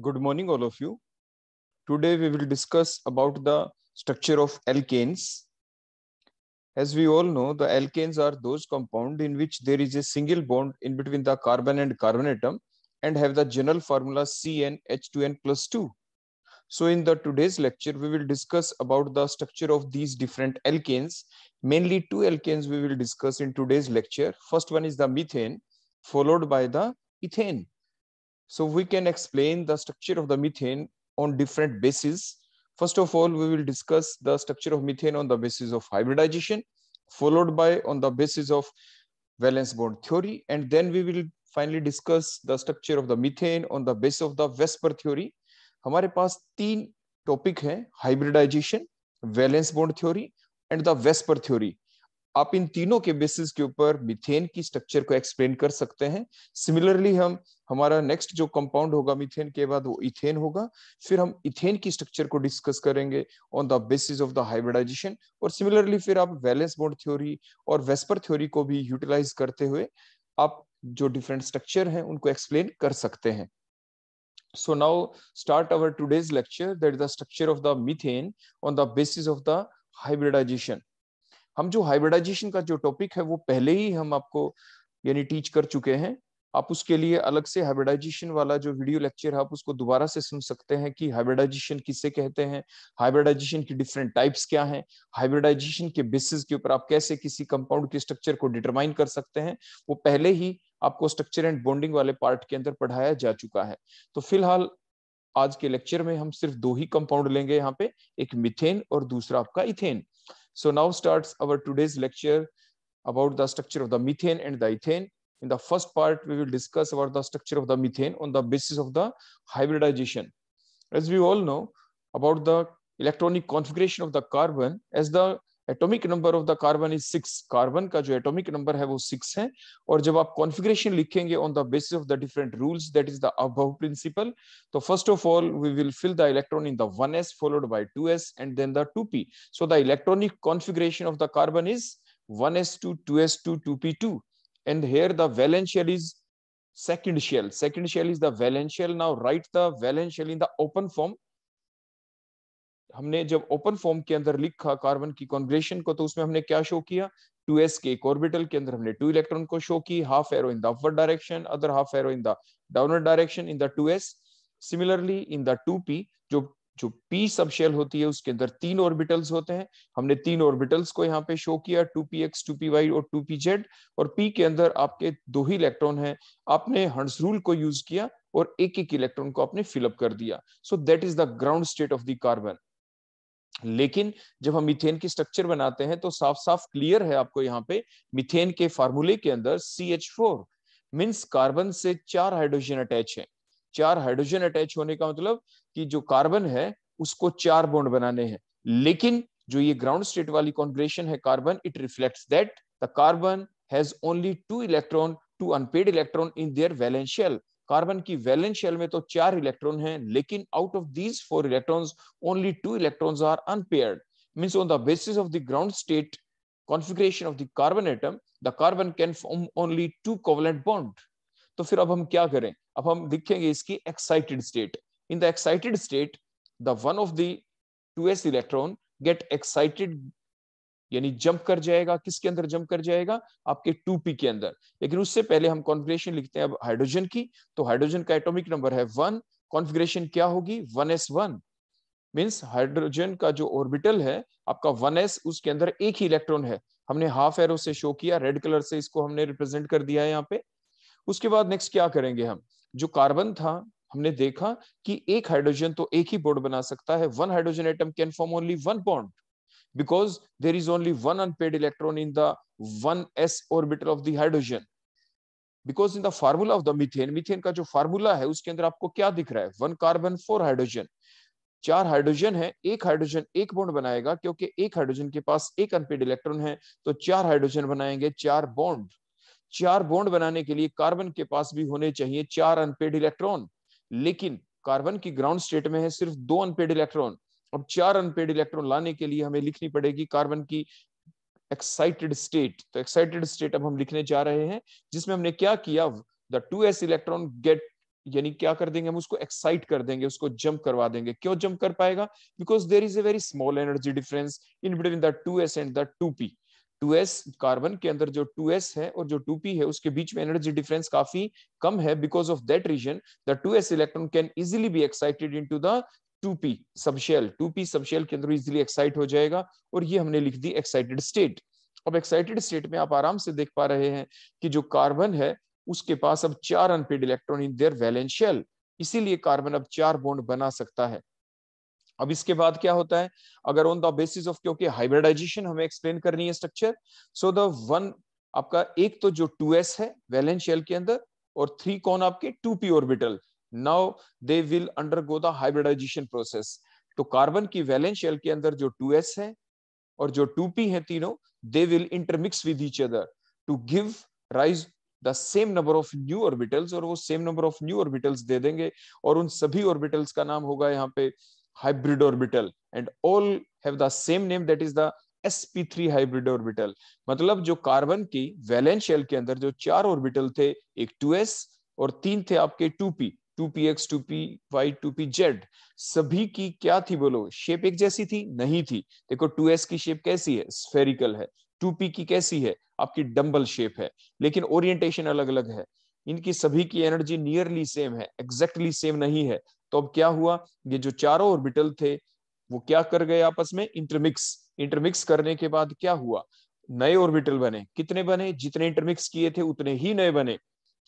good morning all of you today we will discuss about the structure of alkanes as we all know the alkanes are those compound in which there is a single bond in between the carbon and carbon atom and have the general formula CnH2n plus 2 so in the today's lecture we will discuss about the structure of these different alkanes mainly two alkanes we will discuss in today's lecture first one is the methane followed by the ethane so we can explain the structure of the methane on different bases. First of all, we will discuss the structure of methane on the basis of hybridization, followed by on the basis of valence bond theory. And then we will finally discuss the structure of the methane on the basis of the Vesper theory. हमारे पास तीन topic हैं hybridization, valence bond theory, and the Vesper theory. आप इन तीनों के basis के ऊपर methane की structure को एक्सप्लेन कर सकते हैं सिमिलरली हम हमारा नेक्स्ट जो कंपाउंड होगा मिथेन के बाद वो इथेन होगा फिर हम इथेन की स्ट्रक्चर को डिस्कस करेंगे on the basis of the hybridisation और सिमिलरली फिर आप वैलेंस बोर्ड थ्योरी और वेस्पर थ्योरी को भी यूटिलाइज करते हुए आप जो डिफरेंट स्ट्रक्चर है उनको एक्सप्लेन कर सकते हैं so now start our today's lecture that is the structure of the methane on the basis of the hybridization हम जो हाइब्रिडाइजेशन का जो टॉपिक है वो पहले ही हम आपको यानी टीच कर चुके हैं आप उसके लिए अलग से हाइब्रिडाइजेशन वाला जो वीडियो लेक्चर है आप उसको दोबारा से सुन सकते हैं कि हाइब्रिडाइजेशन किसे कहते हैं हाइब्रिडाइजेशन की डिफरेंट टाइप्स क्या हैं हाइब्रिडाइजेशन के बेसिस के ऊपर आप कैसे किसी कंपाउंड के स्ट्रक्चर को डिटरमाइन कर सकते हैं वो पहले ही आपको स्ट्रक्चर एंड बॉन्डिंग वाले पार्ट के अंदर पढ़ाया जा चुका है तो फिलहाल आज के लेक्चर में हम सिर्फ दो ही कंपाउंड लेंगे यहाँ पे एक मिथेन और दूसरा आपका ethane So now starts our today's lecture about the structure of the methane and the ethane. In the first part, we will discuss about the structure of the methane on the basis of the hybridization. As we all know about the electronic configuration of the carbon as the atomic number of the carbon is six carbon का जो atomic number है वो six है और जब आप configuration लिखेंगे on the basis of the different rules that is the aufbau principle तो first of all we will fill the electron in the 1s followed by 2s and then the 2p so the electronic configuration of the carbon is 1s2 2s2 2p2 and here the valence shell is second shell second shell is the valence shell now write the valence shell in the open form हमने जब open form के अंदर लिखा carbon की कॉन्ग्रेशन को तो उसमें हमने क्या शो किया 2s एस के ऑर्बिटल के अंदर हमने टू इलेक्ट्रॉन को शो की half arrow in the upward direction other half arrow in the downward direction in the 2s similarly in the 2p जो जो p सब शेल होती है उसके अंदर तीन ऑर्बिटल्स होते हैं हमने तीन ऑर्बिटल्स को यहाँ पे शो किया 2px 2py और 2pz और p के अंदर आपके दो ही इलेक्ट्रॉन हैं आपने हंड्स रूल को यूज किया और एक एक इलेक्ट्रॉन को आपने फिल अप कर दिया so that is the ground state of the carbon लेकिन जब हम मिथेन की स्ट्रक्चर बनाते हैं तो साफ साफ क्लियर है आपको यहाँ पे मिथेन के फार्मूले के अंदर C H four means carbon से चार हाइड्रोजन अटैच है चार हाइड्रोजन अटैच होने का मतलब कि जो कार्बन है उसको चार बॉन्ड बनाने हैं लेकिन जो ये ग्राउंड स्टेट वाली कॉन्ग्रेशन है carbon it reflects that the carbon has only two electron two unpaired electron in their valential carbon की वैलेंस शेल में तो चार इलेक्ट्रॉन हैं लेकिन out of these four electrons only two electrons are unpaired means on the basis of the ground state configuration of the carbon atom the carbon can form only two covalent bond तो फिर अब हम क्या करें अब हम लिखेंगे इसकी excited state in the excited state the one of the 2s electron get excited यानी जंप कर जाएगा किसके अंदर जंप कर जाएगा आपके टू पी के अंदर लेकिन उससे पहले हम कॉन्फिग्रेशन लिखते हैं अब हाइड्रोजन की तो हाइड्रोजन का एटॉमिक नंबर है वन कॉन्फिग्रेशन क्या होगी one S one means hydrogen का जो ऑर्बिटल है आपका वन एस उसके अंदर एक ही इलेक्ट्रॉन है हमने हाफ एरो से शो किया रेड कलर से इसको हमने रिप्रेजेंट कर दिया है यहाँ पे उसके बाद नेक्स्ट क्या करेंगे हम जो कार्बन था हमने देखा कि एक हाइड्रोजन तो एक ही बॉन्ड बना सकता है one hydrogen atom can form only one bond because there is only one unpaired electron in the one s orbital of the hydrogen because in the formula of the methane methane का जो formula है उसके अंदर आपको क्या दिख रहा है वन कार्बन फोर हाइड्रोजन चार हाइड्रोजन है एक हाइड्रोजन एक बॉन्ड बनाएगा क्योंकि एक हाइड्रोजन के पास एक अनपेड इलेक्ट्रॉन है तो चार हाइड्रोजन बनाएंगे चार बॉन्ड चार बॉन्ड बनाने के लिए कार्बन के पास भी होने चाहिए चार अनपेड इलेक्ट्रॉन लेकिन कार्बन की ग्राउंड स्टेट में है सिर्फ दो अनपेड इलेक्ट्रॉन अब चार अनपेड इलेक्ट्रॉन लाने के लिए हमें लिखनी पड़ेगी कार्बन की एक्साइटेड स्टेट तो एक्साइटेड स्टेट अब हम लिखने जा रहे हैं जिसमें हमने क्या किया the two S electron get यानी क्या कर देंगे हम उसको एक्साइट कर देंगे उसको जंप करवा देंगे क्यों जंप कर पाएगा because there is a very small energy difference in between the two S and the two P 2s carbon के अंदर जो 2s है और जो 2p है उसके बीच में एनर्जी डिफरेंस काफी कम है because of that reason the 2s electron can easily be excited into the two P subshell two P subshell के अंदर इजिली एक्साइट हो जाएगा और ये हमने लिख दी एक्साइटेड स्टेट अब एक्साइटेड स्टेट में आप आराम से देख पा रहे हैं कि जो कार्बन है उसके पास अब चार unpaired electron in their valence shell इसीलिए कार्बन अब चार बॉन्ड बना सकता है अब इसके बाद क्या होता है अगर ऑन द बेसिस ऑफ क्योंकि हाइब्रिडाइजेशन हमें एक्सप्लेन करनी है स्ट्रक्चर सो द वन आपका एक तो जो 2s है वैलेंस शेल के अंदर और थ्री कौन आपके 2p orbital now they will undergo the hybridisation process तो कार्बन की वैलेंस शेल के अंदर जो 2s है और जो 2p है तीनों they will intermix with each other to give rise the same number of new orbitals और वो same number of new orbitals दे देंगे और उन सभी ऑर्बिटल्स का नाम होगा यहाँ पे hybrid orbital and all have the same name that is the sp3 hybrid orbital मतलब जो कार्बन की वैलेंस शेल के अंदर जो चार ऑर्बिटल थे एक 2s और तीन थे आपके 2p two P X two P Y two P Z सभी की क्या थी बोलो शेप एक जैसी थी नहीं थी देखो टू एस की शेप कैसी है स्फेरिकल है टू पी की कैसी है आपकी डम्बल शेप है लेकिन ओरिएंटेशन अलग अलग है इनकी सभी की एनर्जी नियरली सेम है एग्जैक्टली सेम नहीं है तो अब क्या हुआ ये जो चारों ऑर्बिटल थे वो क्या कर गए आपस में इंटरमिक्स इंटरमिक्स करने के बाद क्या हुआ नए ऑर्बिटल बने कितने बने जितने इंटरमिक्स किए थे उतने ही नए बने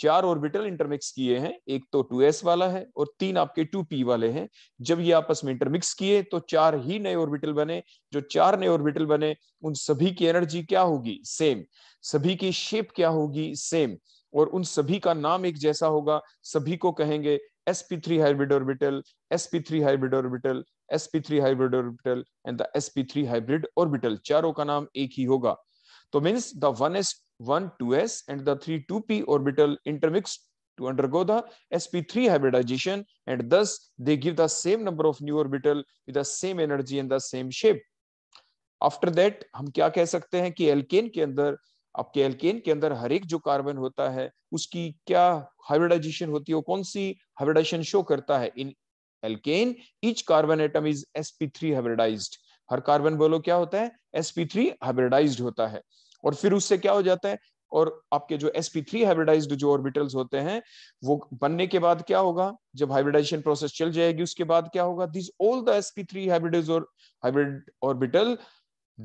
चार ऑर्बिटल इंटरमिक्स किए हैं एक तो 2s वाला है और तीन आपके 2p वाले हैं जब ये आपस में इंटरमिक्स किए तो चार ही नए ऑर्बिटल बने जो चार नए ऑर्बिटल बने उन सभी की एनर्जी क्या होगी सेम सभी की शेप क्या होगी सेम और उन सभी का नाम एक जैसा होगा सभी को कहेंगे sp3 hybrid orbital sp3 hybrid orbital sp3 hybrid orbital and the sp3 hybrid orbital चारों का नाम एक ही होगा तो means the 1s 1 2s and the 3 2p orbital intermix to undergo the sp3 hybridization and thus they give the same number of new orbital with the same energy and the same shape after that हम क्या कह सकते हैं कि alkane के अंदर आपके alkene के अंदर हर एक जो कार्बन होता है उसकी क्या हाइब्रिडाइजेशन होती है वो कौन सी हाइब्रिडाइजेशन शो करता है in alkane each carbon atom is sp3 hybridised हर कार्बन बोलो क्या होता है sp3 हाइब्रिडाइज्ड होता है और फिर उससे क्या हो जाता है और आपके जो sp3 थ्री हाइब्रिडाइज्ड जो ऑर्बिटल्स होते हैं वो बनने के बाद क्या होगा जब हाइब्रिडाइजेशन प्रोसेस चल जाएगी उसके बाद क्या होगा this all the sp3 hybridise और hybrid orbital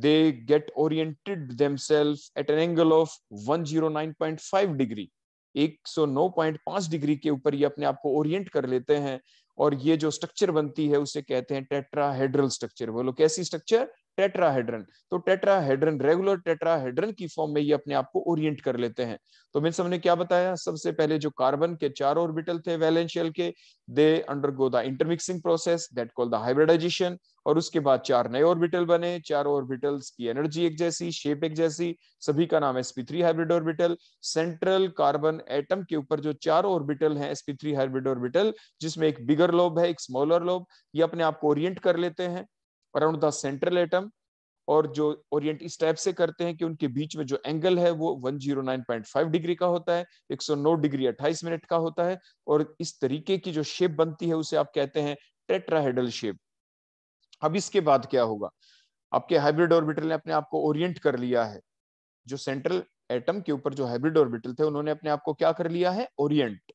they get oriented themselves at an angle of 109.5 degree 109.5 degree के ऊपर ये अपने आप को ओरिएंट कर लेते हैं और ये जो स्ट्रक्चर बनती है उसे कहते हैं टेट्राहेड्रल स्ट्रक्चर बोलो कैसी स्ट्रक्चर टेट्राहेड्रन तो टेट्राहेड्रन रेगुलर टेट्राहेड्रन की फॉर्म में ये अपने आप को ओरिएंट कर लेते हैं तो मीन्स हमने क्या बताया सबसे पहले जो कार्बन के चार ऑर्बिटल थे वैलेंशियल के they undergo the intermixing process that call the hybridisation और उसके बाद चार नए ऑर्बिटल बने चार ऑर्बिटल्स की एनर्जी एक जैसी शेप एक जैसी सभी का नाम sp3 hybrid orbital central carbon atom के ऊपर जो चार ऑर्बिटल हैं sp3 हाइब्रिड ऑर्बिटल जिसमें एक बिगर लोब है एक स्मॉलर लोब ये अपने आप को ओरिएंट कर लेते हैं अराउंड द सेंट्रल एटम और जो ओरिएंट इस टाइप से करते हैं कि उनके बीच में जो एंगल है वो 109.5 डिग्री का होता है 109 डिग्री 28 मिनट का होता है और इस तरीके की जो शेप बनती है उसे आप कहते हैं टेट्राहेडल शेप अब इसके बाद क्या होगा आपके हाइब्रिड ऑर्बिटल ने अपने आप को ओरिएंट कर लिया है जो सेंट्रल एटम के ऊपर जो हाइब्रिड ऑर्बिटल थे उन्होंने अपने आप को क्या कर लिया है ओरिएंट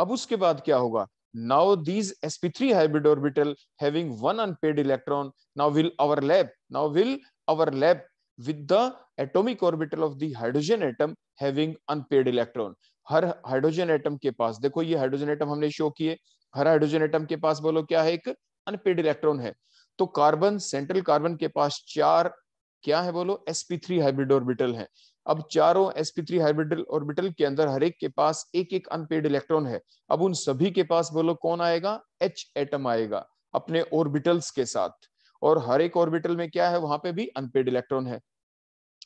अब उसके बाद क्या होगा now these sp3 hybrid orbital having one unpaired electron now will overlap now will overlap with the atomic orbital of the hydrogen atom having unpaired electron हर हाइड्रोजन एटम के पास देखो ये हाइड्रोजन एटम हमने शो किए हर hydrogen atom के पास बोलो क्या है एक अनपेड इलेक्ट्रॉन है तो कार्बन सेंट्रल कार्बन के पास चार क्या है बोलो sp3 हाइब्रिड ऑर्बिटल है अब चारों sp3 हाइब्रिडल ऑर्बिटल के अंदर हर एक के पास एक एक अनपेड इलेक्ट्रॉन है अब उन सभी के पास बोलो कौन आएगा एच एटम आएगा अपने ऑर्बिटल्स के साथ और हर एक ऑर्बिटल में क्या है वहां पे भी अनपेड इलेक्ट्रॉन है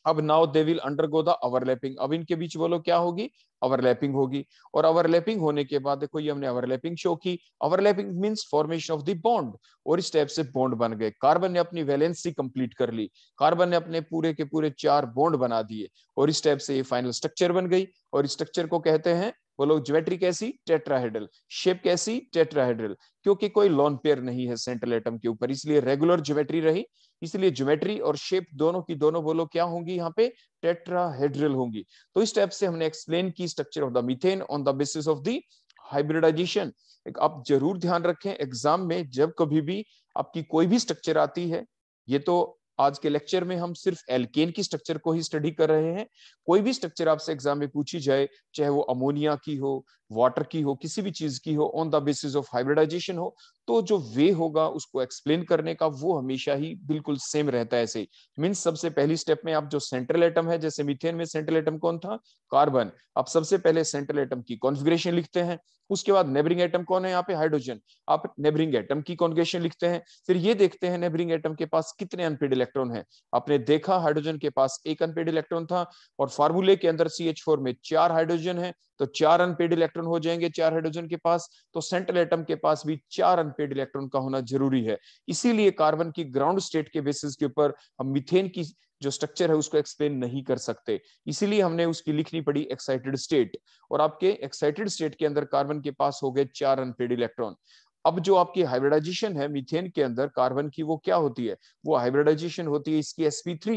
अब now they will undergo the overlapping अब इनके बीच बोलो क्या होगी अवरलैपिंग होगी और अवरलैपिंग होने के बाद देखो ये हमने अवरलैपिंग शो की overlapping means formation of the bond और इस टाइप से बॉन्ड बन गए कार्बन ने अपनी वैलेंसी कंप्लीट कर ली कार्बन ने अपने पूरे के पूरे चार बॉन्ड बना दिए और इस टाइप से ये फाइनल स्ट्रक्चर बन गई और स्ट्रक्चर को कहते हैं बोलो ज्योमेट्री कैसी टेट्राहेड्रल शेप कैसी टेट्राहेड्रल क्योंकि कोई लॉन पेयर नहीं है सेंट्रल एटम के ऊपर इसलिए रेगुलर ज्योमेट्री रही इसलिए ज्योमेट्री और शेप दोनों की दोनों बोलो क्या होंगी यहाँ पे टेट्राहेड्रल होंगी तो इस टाइप से हमने एक्सप्लेन की structure of the methane on the basis of the hybridisation आप जरूर ध्यान रखें एग्जाम में जब कभी भी आपकी कोई भी स्ट्रक्चर आती है ये तो आज के लेक्चर में हम सिर्फ एल्केन की स्ट्रक्चर को ही स्टडी कर रहे हैं कोई भी स्ट्रक्चर आपसे एग्जाम में पूछी जाए चाहे वो अमोनिया की हो वाटर की हो किसी भी चीज की हो on the basis of hybridisation हो तो जो वे होगा उसको एक्सप्लेन करने का वो हमेशा ही बिल्कुल सेम रहता है ऐसे मीन्स सबसे पहली स्टेप में आप जो सेंट्रल एटम है जैसे मिथेन में सेंट्रल एटम कौन था कार्बन आप सबसे पहले सेंट्रल एटम की कॉन्फिग्रेशन लिखते हैं उसके बाद नेबरिंग एटम कौन है यहाँ पे हाइड्रोजन आप नेबरिंग एटम की कॉन्फिग्रेशन लिखते हैं फिर ये देखते हैं नेबरिंग एटम के पास कितने अनपेड इलेक्ट्रॉन है आपने देखा हाइड्रोजन के पास एक अनपेड इलेक्ट्रॉन था और फार्मूले के अंदर सी में चार हाइड्रोजन है तो चार अनपेड इलेक्ट्रॉन इलेक्ट्रॉन हो जाएंगे चार हाइड्रोजन के पास तो सेंट्रल एटम के पास भी चार अनपेड इलेक्ट्रॉन का होना जरूरी है इसीलिए कार्बन की ग्राउंड स्टेट के बेसिस के ऊपर हम मिथेन की जो स्ट्रक्चर है उसको एक्सप्लेन नहीं कर सकते इसीलिए हमने उसकी लिखनी पड़ी एक्साइटेड स्टेट और आपके एक्साइटेड स्टेट के अंदर कार्बन के पास हो गए चार अनपेड इलेक्ट्रॉन अब जो आपकी हाइब्रिडाइजेशन है मिथेन के अंदर कार्बन की वो क्या होती है वो हाइब्रिडाइजेशन होती है इसकी sp3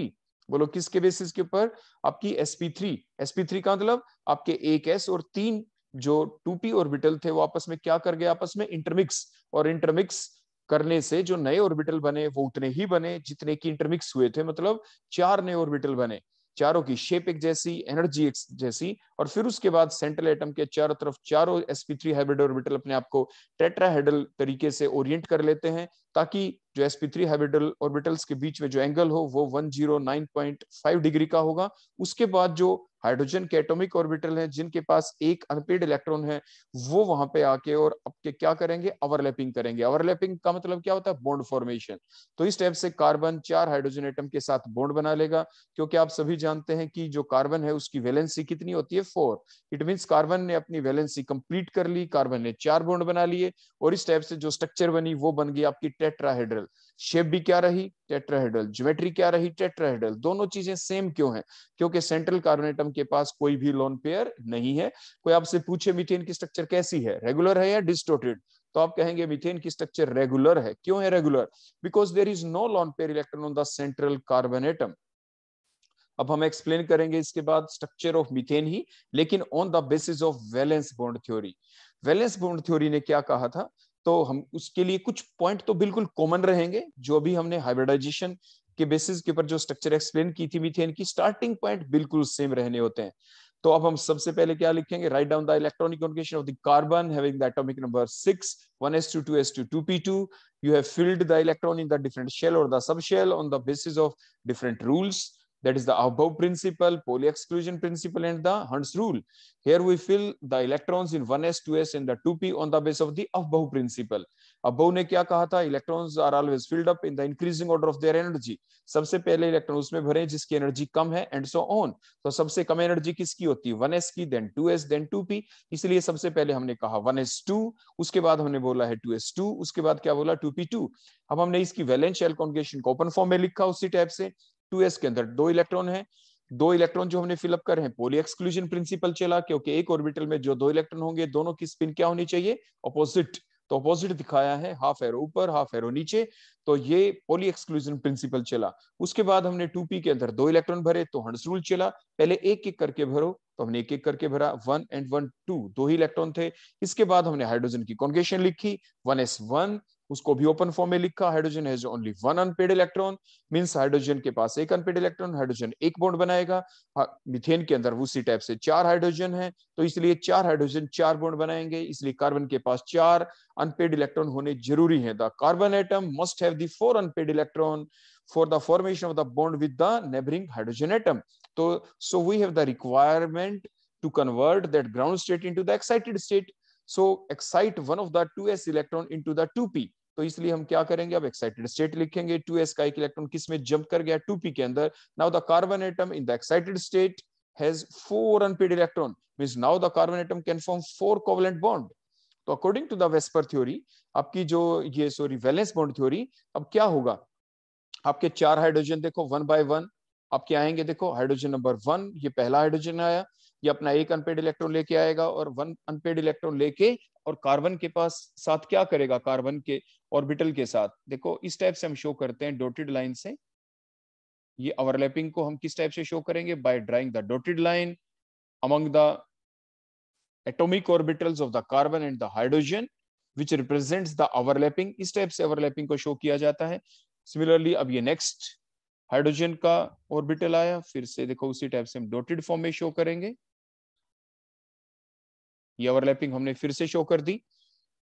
बोलो किसके बेसिस के ऊपर आपकी sp3 sp3 का मतलब आपके एक एस और तीन जो टू पी ऑर्बिटल थे वो आपस में क्या कर गए आपस में इंटरमिक्स और इंटरमिक्स करने से जो नए ऑर्बिटल बने वो उतने ही बने जितने की इंटरमिक्स हुए थे मतलब चार नए ऑर्बिटल बने चारों की शेप एक जैसी एनर्जी एक जैसी और फिर उसके बाद सेंट्रल एटम के चारों तरफ चारों sp3 हाइब्रिड ऑर्बिटल अपने आप को टेट्राहेड्रल तरीके से ओरिएंट कर लेते हैं ताकि जो sp3 हाइब्रिड ऑर्बिटल्स के बीच में जो एंगल हो वो 109.5 डिग्री का होगा उसके बाद जो हाइड्रोजन के एटोमिक ऑर्बिटल हैं जिनके पास एक अनपेड इलेक्ट्रॉन है वो वहां पे आके और आपके क्या करेंगे ओवरलैपिंग करेंगे ओवरलैपिंग का मतलब क्या होता है बॉन्ड फॉर्मेशन तो इस टाइप से कार्बन चार हाइड्रोजन एटम के साथ बॉन्ड बना लेगा क्योंकि आप सभी जानते हैं कि जो कार्बन है उसकी वैलेंसी कितनी होती है फोर इट मीन कार्बन ने अपनी वैलेंसी कंप्लीट कर ली कार्बन ने चार बॉन्ड बना लिए और इस टाइप से जो स्ट्रक्चर बनी वो बन गई आपकी टेट्राहेड्रल शेप भी क्या रही टेट्राहेड्रल ज्योमेट्री क्या रही टेट्राहेड्रल दोनों चीजें सेम क्यों है क्योंकि सेंट्रल कार्बोनेटम के पास कोई भी लोन पेयर नहीं है कोई आपसे पूछे मिथेन की स्ट्रक्चर कैसी है रेगुलर है या डिस्टोटेड तो आप कहेंगे मिथेन की स्ट्रक्चर रेगुलर है क्यों है regular because there is no lone pair electron on the central carbon atom अब हम एक्सप्लेन करेंगे इसके बाद स्ट्रक्चर ऑफ मिथेन ही लेकिन on the basis of valence bond theory valence bond theory ने क्या कहा था तो हम उसके लिए कुछ पॉइंट तो बिल्कुल कॉमन रहेंगे जो अभी हमने हाइब्रिडाइजेशन के बेसिस के ऊपर जो स्ट्रक्चर एक्सप्लेन की थी मीथेन की स्टार्टिंग पॉइंट बिल्कुल सेम रहने होते हैं तो अब हम सबसे पहले क्या लिखेंगे write down the electronic configuration of the carbon having the atomic number 6 1s2 2s2 2p2 you have filled the electron in the different shell or the subshell on the basis of different rules that is the above principle, Pauli exclusion principle, and the Hund's rule. Here we fill the electrons in 1s, 2s, and the 2p on the base of the above principle. Above ने क्या कहा था electrons are always filled up in the increasing order of their energy सबसे पहले electron उसमें भरे जिसकी energy कम है एंड सो ऑन तो सबसे कम एनर्जी किसकी होती है 1s की देन 2s देन 2p इसलिए सबसे पहले हमने कहा 1s2 उसके बाद हमने बोला है 2s2 उसके बाद क्या बोला 2p2 अब हमने इसकी वैलेंस शेल कॉन्गेशन को ओपन फॉर्म में लिखा उसी टाइप से टू एस के अंदर दो इलेक्ट्रॉन है दो इलेक्ट्रॉन जो हमने फिलअप कर रहे हैं पोली एक्सक्लूजन प्रिंसिपल चला क्योंकि एक ऑर्बिटल में जो दो इलेक्ट्रॉन होंगे दोनों की स्पिन क्या होनी चाहिए अपोजिट तो अपोजिट दिखाया है हाफ एरो ऊपर हाफ एरो नीचे तो ये पोली एक्सक्लूजन प्रिंसिपल चला उसके बाद हमने टू पी के अंदर दो इलेक्ट्रॉन भरे तो हंड्स रूल चला पहले एक एक करके भरो तो हमने एक एक करके भरा वन एंड वन टू दो ही इलेक्ट्रॉन थे इसके बाद हमने हाइड्रोजन की कॉन्गेशन लिखी वन एस वन उसको भी ओपन फॉर्म में लिखा hydrogen has only one unpaired electron means hydrogen के पास एक अनपेड इलेक्ट्रॉन हाइड्रोजन एक बॉन्ड बनाएगा मिथेन हाँ, के अंदर उसी टाइप से चार हाइड्रोजन है तो इसलिए चार हाइड्रोजन चार बॉन्ड बनाएंगे इसलिए कार्बन के पास चार अनपेड इलेक्ट्रॉन होने जरूरी है the carbon atom must have the four unpaired electron for the formation of the bond with the neighboring hydrogen atom so तो, so we have the requirement to convert that ground state into the excited state so excite one of the two S electron in two the two p तो इसलिए हम क्या करेंगे अब excited state लिखेंगे 2s का एक इलेक्ट्रॉन किस में जंप कर गया 2p के अंदर now the carbon atom in the excited state has four unpaired electron means now the carbon atom can form four covalent bond तो according to the VSEPR theory आपकी जो ये सॉरी वैलेंस बॉन्ड थ्योरी अब क्या होगा आपके चार hydrogen देखो वन बाय वन आपके आएंगे देखो हाइड्रोजन नंबर वन ये पहला हाइड्रोजन आया ये अपना एक अनपेड इलेक्ट्रॉन लेके आएगा और वन अनपेड इलेक्ट्रॉन लेके और कार्बन के पास साथ क्या करेगा कार्बन के ऑर्बिटल के साथ देखो इस टाइप से हम शो करते हैं डोटेड लाइन से ये ओवरलैपिंग को हम किस टाइप से शो करेंगे by drawing the dotted line among the atomic orbitals of the carbon and the hydrogen which represents the overlapping इस टाइप से overlapping को शो किया जाता है similarly अब ये next हाइड्रोजन का ऑर्बिटल आया फिर से देखो उसी टाइप से हम डॉटेड फॉर्म में शो करेंगे ये ओवरलैपिंग हमने फिर से शो कर दी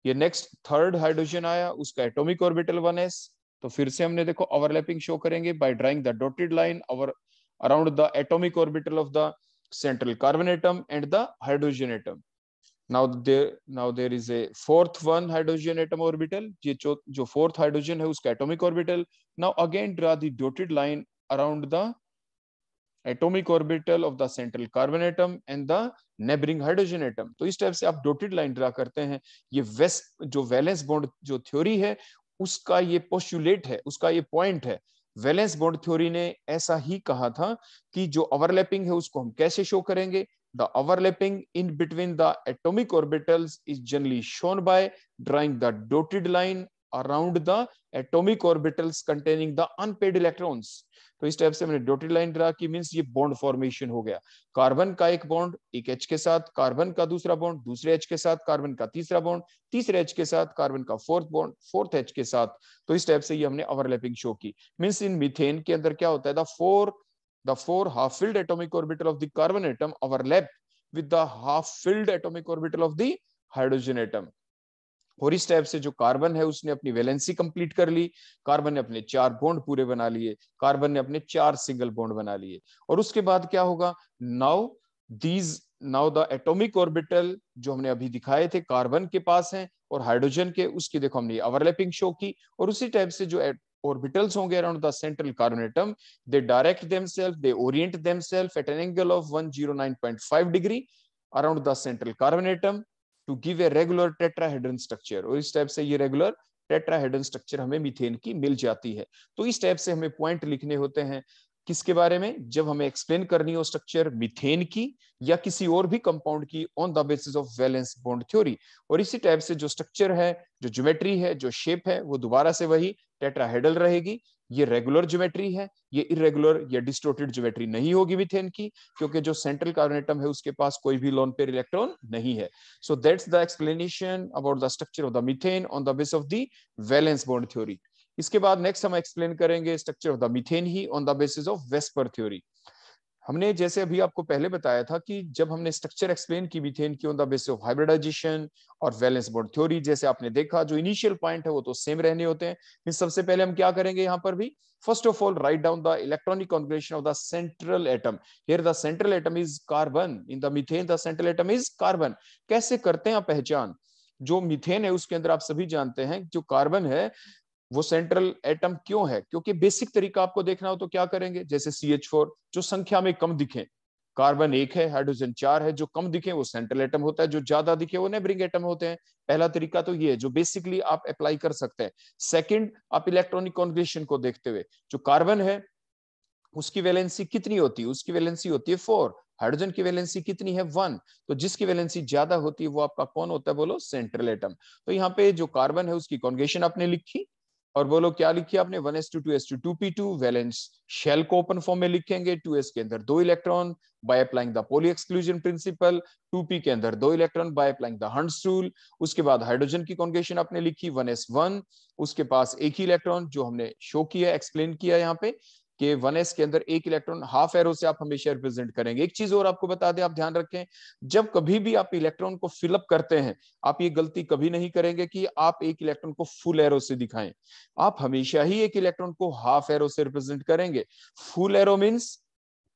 ये नेक्स्ट थर्ड हाइड्रोजन आया उसका एटॉमिक ऑर्बिटल 1s तो फिर से हमने देखो ओवरलैपिंग शो करेंगे by drawing the dotted line our around the atomic orbital of the central carbon atom and the hydrogen atom now there now there is a fourth one hydrogen atom orbital ये जो, fourth hydrogen है उसका atomic orbital now again draw dotted line around the atomic orbital of the central carbon atom and the neighbouring hydrogen atom तो इस type से आप डोटेड line draw करते हैं ये वेस्ट जो वैलेंस बॉन्ड जो थ्योरी है उसका ये पोस्टुलेट है उसका ये पॉइंट है वैलेंस बॉन्ड थ्योरी ने ऐसा ही कहा था कि जो ओवरलैपिंग है उसको हम कैसे शो करेंगे The overlapping in between the atomic orbitals is generally shown by drawing the dotted line around the atomic orbitals containing the unpaired electrons. तो इस टाइप से मैंने डोटेड लाइन ड्रा की मीन्स ये बॉन्ड फॉर्मेशन हो गया carbon का एक बॉन्ड एक एच के साथ कार्बन का दूसरा बॉन्ड दूसरे एच के साथ कार्बन का तीसरा बॉन्ड तीसरे एच के साथ कार्बन का फोर्थ बॉन्ड फोर्थ एच के साथ तो इस टाइप से ये हमने ओवरलैपिंग शो की मीन्स इन मिथेन के अंदर क्या होता है the four the four half-filled atomic orbital of the carbon atom overlap with the half-filled atomic orbital of the hydrogen atom. फोरी स्टेप से जो कार्बन है उसने अपनी वैलेंसी कंप्लीट कर ली कार्बन ने अपने चार बॉन्ड पूरे बना लिए कार्बन ने अपने चार सिंगल बॉन्ड बना लिए और उसके बाद क्या होगा now these now the atomic orbital जो हमने अभी दिखाए थे कार्बन के पास हैं और हाइड्रोजन के उसकी देखो हमने ओवरलैपिंग शो की और उसी टाइप से जो orbitals होंगे around the central coronatum. They direct themselves, they orient themselves at an angle of 109.5 degree around the central coronatum to give a regular tetrahedron structure. और इस टाइप से ये regular tetrahedron structure हमें methane की मिल जाती है तो इस टाइप से हमें point लिखने होते हैं किसके बारे में जब हमें एक्सप्लेन करनी हो स्ट्रक्चर मिथेन की या किसी और भी कंपाउंड की on the basis of valence bond theory और इसी टाइप से जो स्ट्रक्चर है जो ज्योमेट्री है जो शेप है वो दोबारा से वही टेट्राहेडल रहेगी ये रेगुलर ज्योमेट्री है ये इरेगुलर या डिस्टोटेड ज्योमेट्री नहीं होगी मिथेन की क्योंकि जो सेंट्रल कार्बन एटम है उसके पास कोई भी लोन पेयर इलेक्ट्रॉन नहीं है so that's the explanation about the structure of the methane on the base of the valence bond theory इसके बाद नेक्स्ट हम एक्सप्लेन करेंगे स्ट्रक्चर ऑफ द मिथेन ही on the basis of VSEPR theory हमने जैसे अभी आपको पहले बताया था कि जब हमने स्ट्रक्चर एक्सप्लेन की मिथेन की on the basis of hybridisation और वैलेंस बॉन्ड थ्योरी जैसे आपने देखा जो इनिशियल पॉइंट है वो तो सेम रहने होते हैं फिर सबसे पहले हम क्या करेंगे यहाँ पर भी first of all write down the electronic configuration of the central atom here the central atom is carbon in the methane the central atom is carbon कैसे करते हैं पहचान जो मिथेन है उसके अंदर आप सभी जानते हैं जो कार्बन है वो सेंट्रल एटम क्यों है क्योंकि बेसिक तरीका आपको देखना हो तो क्या करेंगे जैसे सी एच फोर जो संख्या में कम दिखे कार्बन एक है हाइड्रोजन चार है जो कम दिखे वो सेंट्रल एटम होता है जो ज्यादा दिखे वो नेबरिंग एटम होते हैं पहला तरीका तो ये है जो बेसिकली आप अप्लाई कर सकते हैं सेकंड आप इलेक्ट्रॉनिक कॉन्ग्रेशन को देखते हुए जो कार्बन है उसकी वैलेंसी कितनी होती है उसकी वैलेंसी होती है फोर हाइड्रोजन की वैलेंसी कितनी है वन तो जिसकी वैलेंसी ज्यादा होती है वो आपका कौन होता है बोलो सेंट्रल एटम तो यहाँ पे जो कार्बन है उसकी कॉन्गेशन आपने लिखी और बोलो क्या लिखिए आपने one s two two s two two p two valence shell को ओपन फॉर्म में लिखेंगे टू एस के अंदर दो electron by applying the Pauli exclusion principle two p के अंदर दो electron by applying the Hund's rule उसके बाद हाइड्रोजन की कॉन्गेशन आपने लिखी वन एस वन उसके पास एक ही इलेक्ट्रॉन जो हमने शो किया एक्सप्लेन किया यहाँ पे कि वन एस के अंदर एक इलेक्ट्रॉन हाफ एरो से आप हमेशा रिप्रेजेंट करेंगे एक चीज और आपको बता दें आप ध्यान रखें जब कभी भी आप इलेक्ट्रॉन को फिलअप करते हैं आप ये गलती कभी नहीं करेंगे कि आप एक इलेक्ट्रॉन को फुल एरो से दिखाएं आप हमेशा ही एक इलेक्ट्रॉन को हाफ एरो से रिप्रेजेंट करेंगे full arrow means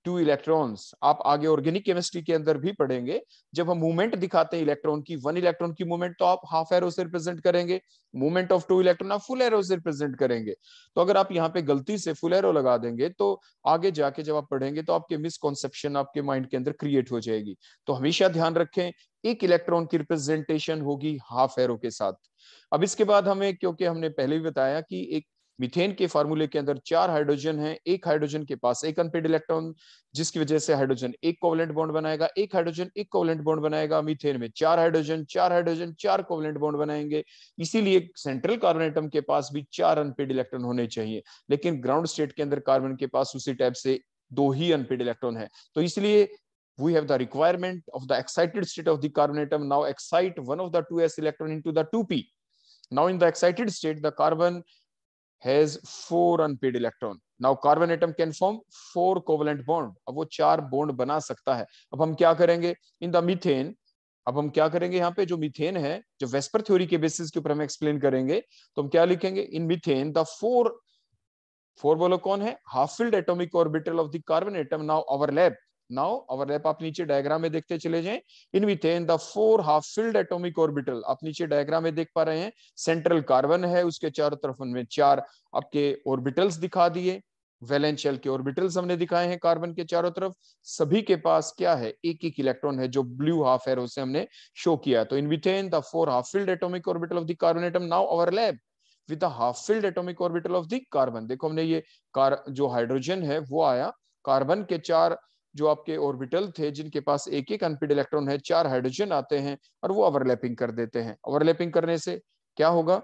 two electrons आप आगे ऑर्गेनिक केमिस्ट्री के अंदर भी पढ़ेंगे जब हम मूवमेंट दिखाते हैं इलेक्ट्रॉन की वन इलेक्ट्रॉन की मूवमेंट तो आप हाफ एरो से रिप्रेजेंट करेंगे मूवमेंट ऑफ टू इलेक्ट्रॉन आप फुल एरो से रिप्रेजेंट करेंगे तो अगर आप यहाँ पे गलती से फुल एरो लगा देंगे तो आगे जाके जब आप पढ़ेंगे तो आपके मिसकॉन्सेप्शन आपके माइंड के अंदर क्रिएट हो जाएगी तो हमेशा ध्यान रखें एक इलेक्ट्रॉन की रिप्रेजेंटेशन होगी हाफ एरो के साथ अब इसके बाद हमें क्योंकि हमने पहले भी बताया कि एक मीथेन के फार्मूले के अंदर चार हाइड्रोजन है एक हाइड्रोजन के पास एक अनपेड इलेक्ट्रॉन जिसकी वजह से हाइड्रोजन एक कोवलेंट बॉन्ड बनाएगा एक हाइड्रोजन एक कोवलेंट बॉन्ड बनाएगा मीथेन में चार हाइड्रोजन चार हाइड्रोजन चार कोवलेंट बॉन्ड बनाएंगे इसीलिए सेंट्रल कार्बन एटम के पास भी चार अनपेड इलेक्ट्रॉन होने चाहिए लेकिन ग्राउंड स्टेट के अंदर कार्बन के पास उसी टाइप से दो ही अनपेड इलेक्ट्रॉन है तो इसलिए we have the requirement of the excited state of the carbon atom now excite one of the 2s electron the two p now in the excited state the carbon has four unpaired electron now carbon atom can form four covalent bond अब वो चार bond बना सकता है अब हम क्या करेंगे इन द मिथेन अब हम क्या करेंगे यहाँ पे जो मिथेन है जो वेस्पर थ्योरी के बेसिस के ऊपर हम एक्सप्लेन करेंगे तो हम क्या लिखेंगे in methane the four four बोलो कौन है half filled atomic orbital of the carbon atom now overlap now our rep आप नीचे डायग्राम में देखते चले जाएं in methane the four half filled atomic orbital आप नीचे डायग्राम में देख पा रहे हैं सेंट्रल कार्बन है उसके चारों तरफ उनमें चार आपके ऑर्बिटल्स दिखा दिए वेलेंशियल के ऑर्बिटल्स हमने दिखाए हैं कार्बन के चारों तरफ सभी के पास क्या है एक एक इलेक्ट्रॉन है जो ब्लू हाफ एरो से हमने शो किया तो in methane the four half filled atomic orbital of the carbon atom now overlap with the half filled atomic orbital of the carbon देखो हमने ये कार जो हाइड्रोजन है वो आया कार्बन के चार जो आपके ऑर्बिटल थे जिनके पास एक एक अनपिड इलेक्ट्रॉन है चार हाइड्रोजन आते हैं और वो ओवरलैपिंग कर देते हैं ओवरलैपिंग करने से क्या होगा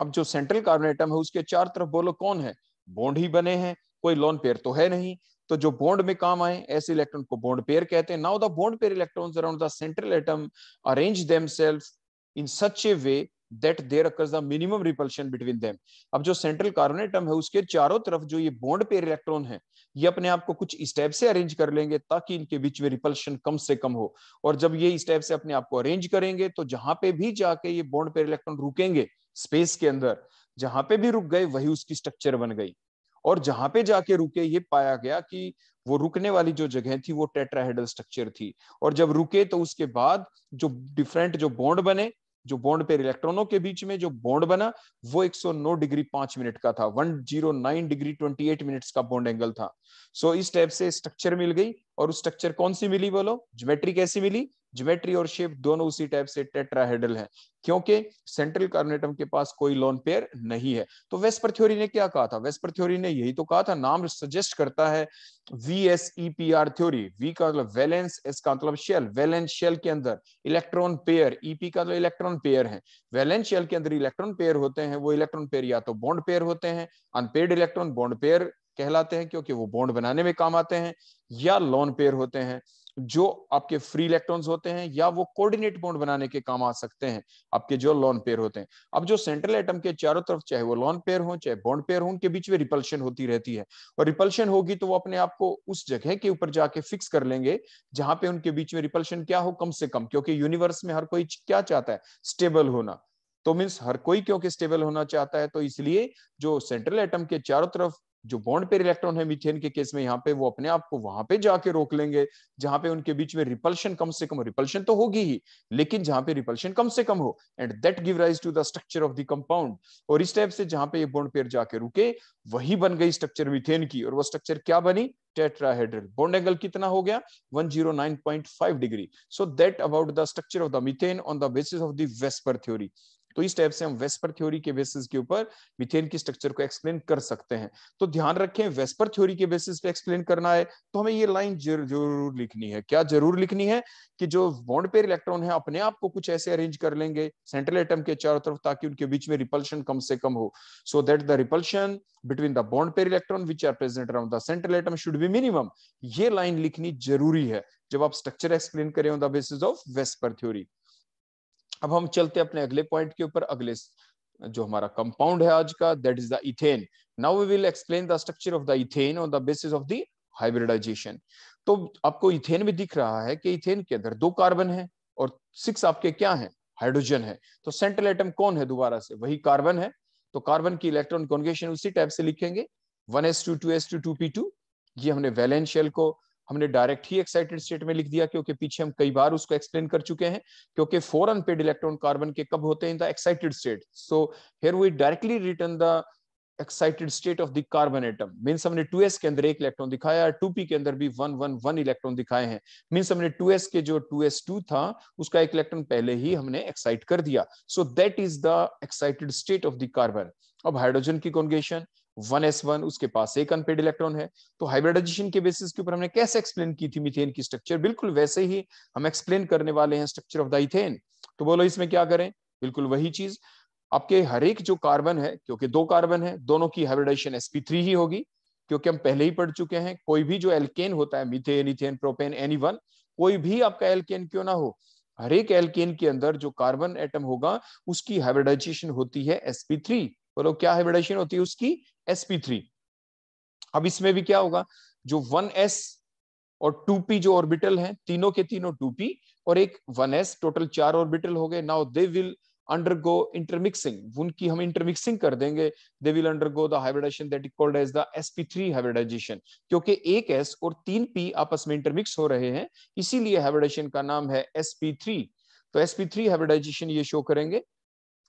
अब जो सेंट्रल कार्बन एटम है उसके चार तरफ बोलो कौन है बॉन्ड ही बने हैं कोई लोन पेयर तो है नहीं तो जो बॉन्ड में काम आए ऐसे इलेक्ट्रॉन को बॉन्ड पेयर कहते हैं now the bond pair electron around the central atom arrange themselves in such a way that there occurs the minimum repulsion between them अब जो सेंट्रल कार्बन एटम है उसके चारों तरफ जो ये बॉन्ड पेयर इलेक्ट्रॉन है ये अपने आप को कुछ स्टेप से अरेंज कर लेंगे ताकि इनके बीच में रिपल्शन कम से कम हो और जब ये स्टेप से अपने आप को अरेंज करेंगे तो जहां पे भी जाके ये बॉन्ड पेयर इलेक्ट्रॉन रुकेंगे स्पेस के अंदर जहां पे भी रुक गए वही उसकी स्ट्रक्चर बन गई और जहां पे जाके रुके ये पाया गया कि वो रुकने वाली जो जगह थी वो टेट्राहेडल स्ट्रक्चर थी और जब रुके तो उसके बाद जो डिफरेंट जो बॉन्ड बने जो बॉन्ड पेयर इलेक्ट्रॉनों के बीच में जो बॉन्ड बना वो 109 डिग्री पांच मिनट का था 109 डिग्री 28 मिनट्स का बॉन्ड एंगल था सो so, इस टाइप से स्ट्रक्चर मिल गई और उस स्ट्रक्चर कौन सी मिली बोलो ज्योमेट्री कैसी मिली ज्योमेट्री और शेप दोनों उसी टाइप से टेट्राहेड्रल है क्योंकि सेंट्रल कार्बोनेटम के पास कोई लोन पेयर नहीं है तो वेस्पर थ्योरी ने क्या कहा था वेस्पर थ्योरी ने यही तो कहा था नाम सजेस्ट करता है V S E P R theory V का मतलब वैलेंस मतलब एस e का मतलब शेल वैलेंस शेल के अंदर इलेक्ट्रॉन पेयर ईपी का मतलब इलेक्ट्रॉन पेयर है वैलेंस शेल के अंदर इलेक्ट्रॉन पेयर होते हैं वो इलेक्ट्रॉन पेयर या तो बॉन्ड पेयर होते हैं अनपेड इलेक्ट्रॉन बॉन्ड पेयर कहलाते हैं क्योंकि वो बॉन्ड बनाने में काम आते हैं या लोन पेयर होते हैं जो आपके फ्री इलेक्ट्रॉन्स होते हैं या वो कोऑर्डिनेट बॉन्ड बनाने के काम आ सकते हैं आपके जो लॉन पेयर होते हैं अब जो सेंट्रल एटम के चारों तरफ चाहे वो लॉन पेयर हो चाहे बॉन्ड पेयर हो उनके बीच में रिपल्शन होती रहती है और रिपल्शन होगी तो वो अपने आप को उस जगह के ऊपर जाके फिक्स कर लेंगे जहां पे उनके बीच में रिपल्शन क्या हो कम से कम क्योंकि यूनिवर्स में हर कोई क्या चाहता है स्टेबल होना तो मीन्स हर कोई क्योंकि स्टेबल होना चाहता है तो इसलिए जो सेंट्रल एटम के चारों तरफ जो बॉन्ड पेर इलेक्ट्रॉन है मीथेन के केस में यहाँ पे वो अपने आप को वहां पे जाके रोक लेंगे जहां पे उनके बीच में रिपल्शन कम से कम रिपल्शन तो होगी ही लेकिन जहां पे रिपल्शन कम से कम हो and that give rise to the structure of the compound और इस टाइप से जहां पे ये बॉन्ड पेयर जाके रुके वही बन गई स्ट्रक्चर मिथेन की और वो स्ट्रक्चर क्या बनी टेट्राहेड्रल बॉन्ड एंगल कितना हो गया 109.5 degree so that about the structure of the methane on the basis of the VSEPR theory तो इस टाइप से हम वेस्पर थ्योरी के बेसिस के ऊपर मिथेन की स्ट्रक्चर को एक्सप्लेन कर सकते हैं तो ध्यान रखें वेस्पर थ्योरी के बेसिस पे एक्सप्लेन करना है तो हमें ये लाइन जरूर लिखनी है क्या जरूर लिखनी है कि जो बॉन्ड पेयर इलेक्ट्रॉन है अपने आप को कुछ ऐसे अरेंज कर लेंगे सेंट्रल एटम के चारों तरफ ताकि उनके बीच में रिपल्शन कम से कम हो so that the repulsion between the bond pair electron which are present around the central atom should be minimum ये लाइन लिखनी जरूरी है जब आप स्ट्रक्चर एक्सप्लेन करें on the basis of VSEPR theory अब हम चलते अपने अगले पॉइंट के ऊपर अगले जो हमारा कंपाउंड है आज का that is the ethane now we will explain the structure of the ethane on the basis of the hybridisation तो आपको इथेन में दिख रहा है कि इथेन के अंदर दो कार्बन है और सिक्स आपके क्या है हाइड्रोजन है तो सेंट्रल एटम कौन है दोबारा से वही कार्बन है तो कार्बन की इलेक्ट्रॉन कॉन्गेशन उसी टाइप से लिखेंगे 1s2 2s2 2p2 ये हमने वैलेंस शेल को हमने डायरेक्ट ही एक्साइटेड स्टेट में लिख दिया क्योंकि पीछे हम कई बार उसको एक्सप्लेन कर चुके हैं क्योंकि फोर अनपेड इलेक्ट्रॉन कार्बन के कब होते हैं the excited state so here we directly return the excited state of the carbon atom means हमने 2s के अंदर एक इलेक्ट्रॉन दिखाया 2p के अंदर भी वन वन वन इलेक्ट्रॉन दिखाए हैं मीन्स हमने 2s के जो 2s2 था उसका एक इलेक्ट्रॉन पहले ही हमने एक्साइट कर दिया so that is the excited state of the carbon अब हाइड्रोजन की कॉन्गेशन वन एस वन उसके पास एक अनपेड इलेक्ट्रॉन है तो हाइब्रिडाइजेशन के बेसिस के ऊपर हमने कैसे एक्सप्लेन की थी मिथेन की स्ट्रक्चर बिल्कुल वैसे ही हम एक्सप्लेन करने वाले हैं स्ट्रक्चर ऑफ द इथेन तो बोलो इसमें क्या करें बिल्कुल वही चीज आपके हर एक जो कार्बन है क्योंकि दो कार्बन है दोनों की हाइब्रिडाइजेशन एसपी थ्री ही होगी क्योंकि हम पहले ही पढ़ चुके हैं कोई भी जो एल्केन होता है methane ethane propane any one कोई भी आपका एल्केन क्यों ना हो हर एक एल्केन के अंदर जो कार्बन एटम होगा उसकी हाइब्रिडाइजेशन होती है sp3 बोलो क्या हाइब्रिडाइजेशन होती है उसकी sp3 अब इसमें भी क्या होगा जो 1s और 2p जो ऑर्बिटल हैं तीनों के तीनों 2p और एक 1s टोटल चार ऑर्बिटल हो गए now they will undergo intermixing उनकी हम इंटरमिक्सिंग कर देंगे they will undergo the hybridisation that is called as the sp3 hybridisation क्योंकि 1s और 3p आपस में इंटरमिक्स हो रहे हैं इसीलिए हाइब्रिडाइजेशन का नाम है sp3 तो sp3 हाइब्रिडाइजेशन ये शो करेंगे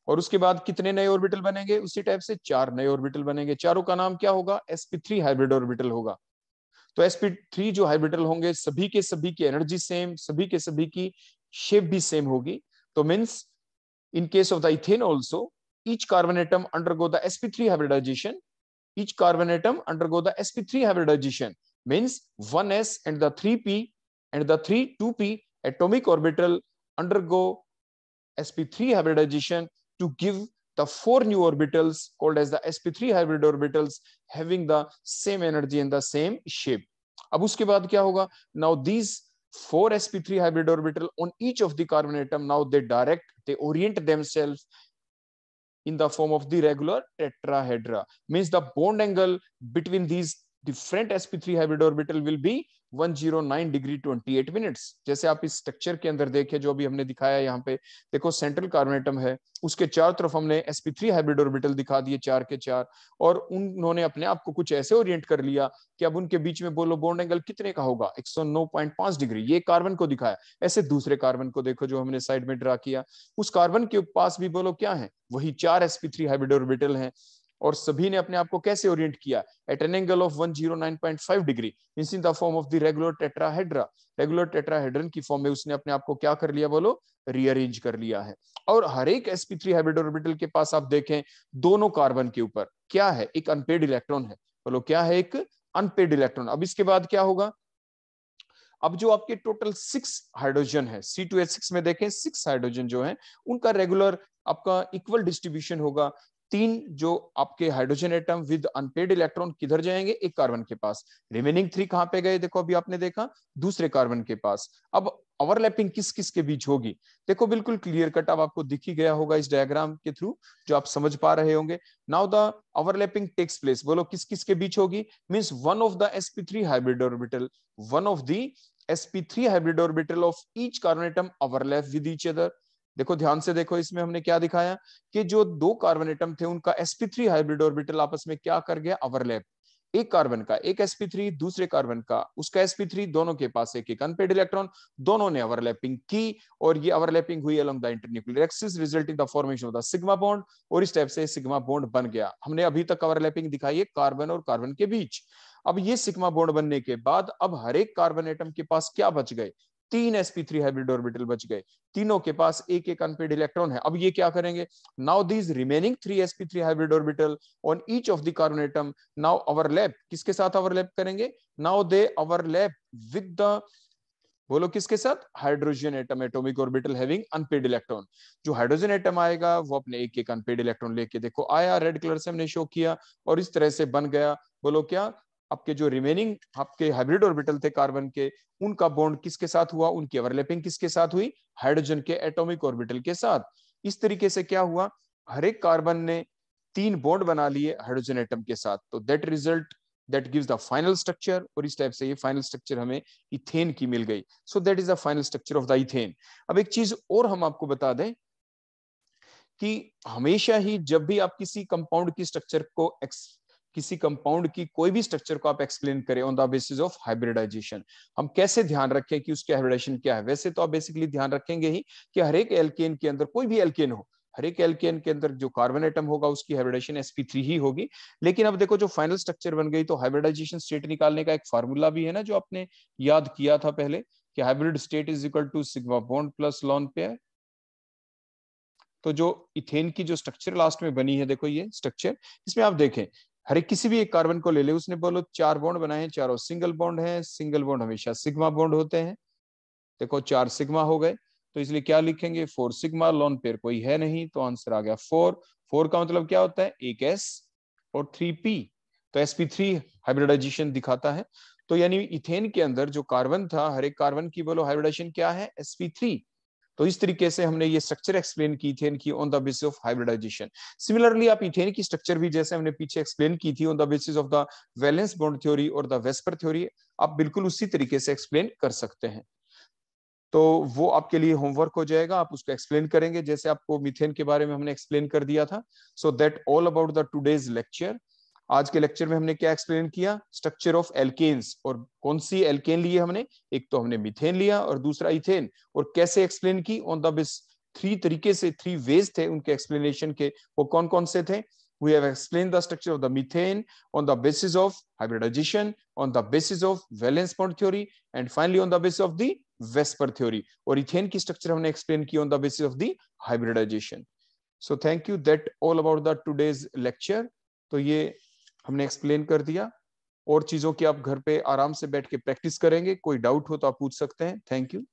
और उसके बाद कितने नए ऑर्बिटल बनेंगे उसी टाइप से चार नए ऑर्बिटल बनेंगे चारों का नाम क्या होगा एसपी थ्री हाइब्रिड ऑर्बिटल होगा तो एसपी जो हाइब्रिडल होंगे सभी के सभी की एनर्जी सेम सभी के सभी की शेप भी सेम होगी तो means in case of the ethane also each carbon atom undergo the sp three hybridization each carbon atom undergo the sp three hybridization means one s and three p and the three two p atomic orbital undergo sp three hybridization to give the four new orbitals called as the sp3 hybrid orbitals having the same energy and the same shape ab uske baad kya hoga now these four sp3 hybrid orbital on each of the carbon atom now they direct they orient themselves in the form of the regular tetrahedra means the bond angle between these front sp3 hybrid orbital will be 109 degree 28 minutes जैसे आप इस structure के अंदर देखे जो अभी हमने दिखाया यहाँ पे देखो सेंट्रल कार्बोनेटम है उसके चार तरफ हमने sp3 हाइब्रिड ऑर्बिटल दिखा दिए चार के चार और उन्होंने अपने आप को कुछ ऐसे ओरिएंट कर लिया कि अब उनके बीच में बोलो बॉन्ड एंगल कितने का होगा 109.5 डिग्री ये कार्बन को दिखाया ऐसे दूसरे कार्बन को देखो जो हमने साइड में ड्रा किया उस कार्बन के पास भी बोलो क्या है वही चार sp3 हाइब्रिड ऑर्बिटल हैं और सभी ने अपने आप को कैसे ओरिएंट किया at an angle of 109.5 degree इस in the form of the regular tetrahedra regular tetrahedron की फॉर्म में उसने अपने आप को क्या कर लिया बोलो रीअरेंज कर लिया है और हर एक sp3 हाइब्रिड ऑर्बिटल के पास आप देखें दोनों कार्बन के ऊपर क्या है एक अनपेड इलेक्ट्रॉन है बोलो क्या है एक अनपेड इलेक्ट्रॉन अब इसके बाद क्या होगा अब जो आपके टोटल सिक्स हाइड्रोजन है C2H6 में देखें सिक्स हाइड्रोजन जो है उनका रेगुलर आपका इक्वल डिस्ट्रीब्यूशन होगा तीन जो आपके hydrogen atom with unpaired electron किधर जाएंगे एक कार्बन के पास रिमेनिंग थ्री कहां पे गए देखो अभी आपने देखा दूसरे कार्बन के पास अब ओवरलैपिंग किस किस के बीच होगी देखो बिल्कुल क्लियर कट अब आपको दिख ही गया होगा इस डायग्राम के थ्रू जो आप समझ पा रहे होंगे now the overlapping takes place बोलो किस किस के बीच होगी means one of the sp three hybrid orbital one of the three hybrid orbital of each carbon atom overlap with each other देखो ध्यान से देखो इसमें हमने क्या दिखाया कि जो दो कार्बन एटम थे उनका sp3 हाइब्रिड ऑर्बिटल आपस में क्या कर गया ओवरलैप एक कार्बन का एक sp3 दूसरे कार्बन का उसका sp3 दोनों के पास एक एक अनपेड इलेक्ट्रॉन दोनों ने ओवरलैपिंग की और ये ओवरलैपिंग हुई along the internuclear axis result in the formation of the sigma bond और इस टाइप से सिग्मा बॉन्ड बन गया हमने अभी तक ओवरलैपिंग दिखाई है कार्बन और कार्बन के बीच अब ये सिग्मा बॉन्ड बनने के बाद अब हर एक कार्बन एटम के पास क्या बच गए तीन sp3 हाइब्रिड ऑर्बिटल बच गए तीनों के पास एक एक अनपेड इलेक्ट्रॉन है अब ये क्या करेंगे now these remaining three sp3 hybrid orbital on each of the carbon atom now overlap किसके साथ ओवरलैप करेंगे now they overlap with the बोलो किसके साथ hydrogen atom atomic orbital having unpaired electron जो हाइड्रोजन एटम आएगा वो अपने एक एक अनपेड इलेक्ट्रॉन लेके देखो आया रेड कलर से हमने शो किया और इस तरह से बन गया बोलो क्या आपके जो रिमेनिंग आपके हाइब्रिड ऑर्बिटल थे कार्बन के उनका बॉन्ड किसके साथ हुआ उनकी ओवरलैपिंग किसके साथ हुई हाइड्रोजन के एटॉमिक ऑर्बिटल के साथ इस तरीके से क्या हुआ हर एक कार्बन ने तीन बॉन्ड बना लिए हाइड्रोजन एटम के साथ तो that result that gives the final structure और इस टाइप से ये फाइनल स्ट्रक्चर हमें इथेन की मिल गई so that is the final structure of the ethane अब एक चीज और हम आपको बता दें कि हमेशा ही जब भी आप किसी कंपाउंड की स्ट्रक्चर को किसी कंपाउंड की कोई भी स्ट्रक्चर को आप एक्सप्लेन करें on the basis of hybridisation हम कैसे ध्यान रखें कि उसके हाइब्रिडाइजेशन क्या है वैसे तो आप बेसिकली ध्यान रखेंगे ही कि हर एक एल्केन के अंदर कोई भी एल्केन हो हर एक एल्केन के अंदर जो कार्बन एटम होगा उसकी हाइब्रिडाइजेशन sp3 ही होगी लेकिन अब देखो जो फाइनल स्ट्रक्चर बन गई तो हाइब्रिडाइजेशन स्टेट निकालने का एक फार्मूला भी है ना जो आपने याद किया था पहले कि hybrid state is equal to sigma bond plus lone pair तो जो इथेन की जो स्ट्रक्चर लास्ट में बनी है देखो ये स्ट्रक्चर इसमें आप देखें हर एक किसी भी एक कार्बन को ले ले उसने बोलो चार बॉन्ड बनाए हैं चारों सिंगल बॉन्ड हैं सिंगल बॉन्ड हमेशा सिग्मा बॉन्ड होते हैं देखो चार सिग्मा हो गए तो इसलिए क्या लिखेंगे फोर सिग्मा लॉन पेयर कोई है नहीं तो आंसर आ गया फोर फोर का मतलब क्या होता है एक एस और थ्री पी तो एस पी थ्री हाइब्रिडाइजेशन दिखाता है तो यानी इथेन के अंदर जो कार्बन था हर एक कार्बन की बोलो हाइब्रिडाइजेशन क्या है एस पी थ्री तो इस तरीके से हमने ये स्ट्रक्चर एक्सप्लेन की थी इनकी on the basis of hybridisation similarly आप इथेन की स्ट्रक्चर भी जैसे हमने पीछे एक्सप्लेन की थी on the basis of the valence bond theory और द वेस्पर थ्योरी आप बिल्कुल उसी तरीके से एक्सप्लेन कर सकते हैं तो वो आपके लिए होमवर्क हो जाएगा आप उसको एक्सप्लेन करेंगे जैसे आपको मिथेन के बारे में हमने एक्सप्लेन कर दिया था so that all about the today's lecture आज के लेक्चर में हमने क्या एक्सप्लेन किया स्ट्रक्चर ऑफ एल्केन्स और कौन सी एल्केन लिए हमने एक तो हमने मिथेन लिया और दूसरा इथेन और कैसे एक्सप्लेन की ऑन द बिस थ्री तरीके से थ्री वेज थे उनके एक्सप्लेनेशन के वो कौन कौन से थे we have explain the structure of the methane on the basis of hybridization on the basis of valence bond theory and finally on the basis of the VSEPR theory और ethane की structure हमने explain की on the basis of the hybridization so thank you that all about the today's lecture तो ये हमने explain कर दिया और चीजों की आप घर पे आराम से बैठ के प्रैक्टिस करेंगे कोई डाउट हो तो आप पूछ सकते हैं थैंक यू